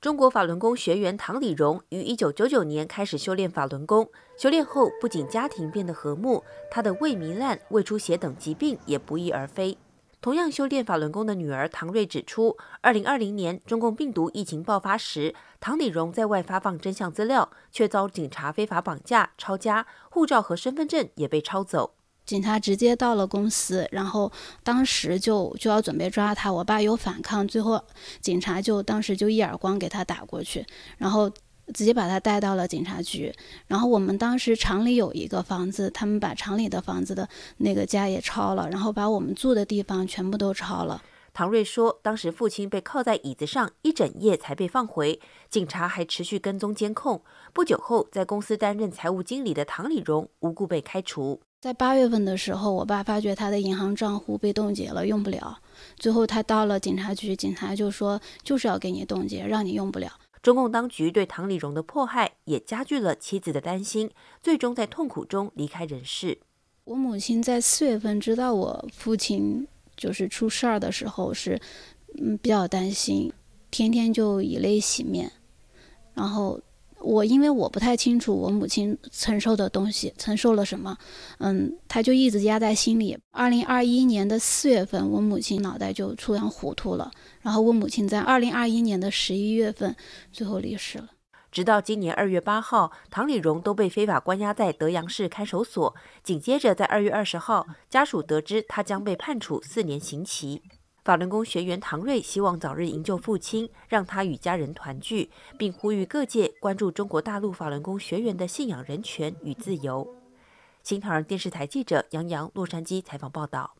中国法轮功学员唐礼荣于一九九九年开始修炼法轮功，修炼后不仅家庭变得和睦，他的胃糜烂、胃出血等疾病也不翼而飞。同样修炼法轮功的女儿唐瑞指出，二零二零年中共病毒疫情爆发时，唐礼荣在外发放真相资料，却遭警察非法绑架、抄家，护照和身份证也被抄走。警察直接到了公司，然后当时就就要准备抓他，我爸有反抗，最后警察就当时就一耳光给他打过去，然后直接把他带到了警察局。然后我们当时厂里有一个房子，他们把厂里的房子的那个家也抄了，然后把我们住的地方全部都抄了。唐瑞说，当时父亲被铐在椅子上一整夜才被放回，警察还持续跟踪监控。不久后，在公司担任财务经理的唐李荣无故被开除。在八月份的时候，我爸发觉他的银行账户被冻结了，用不了。最后他到了警察局，警察就说就是要给你冻结，让你用不了。中共当局对唐李荣的迫害也加剧了妻子的担心，最终在痛苦中离开人世。我母亲在四月份知道我父亲就是出事儿的时候，是嗯比较担心，天天就以泪洗面，然后。我因为我不太清楚我母亲承受的东西，承受了什么，嗯，他就一直压在心里。二零二一年的四月份，我母亲脑袋就突然糊涂了，然后我母亲在二零二一年的十一月份，最后离世了。直到今年二月八号，唐李荣都被非法关押在德阳市看守所。紧接着在二月二十号，家属得知他将被判处四年刑期。法轮功学员唐瑞希望早日营救父亲，让他与家人团聚，并呼吁各界关注中国大陆法轮功学员的信仰人权与自由。《新唐人电视台》记者杨洋，洛杉矶采访报道。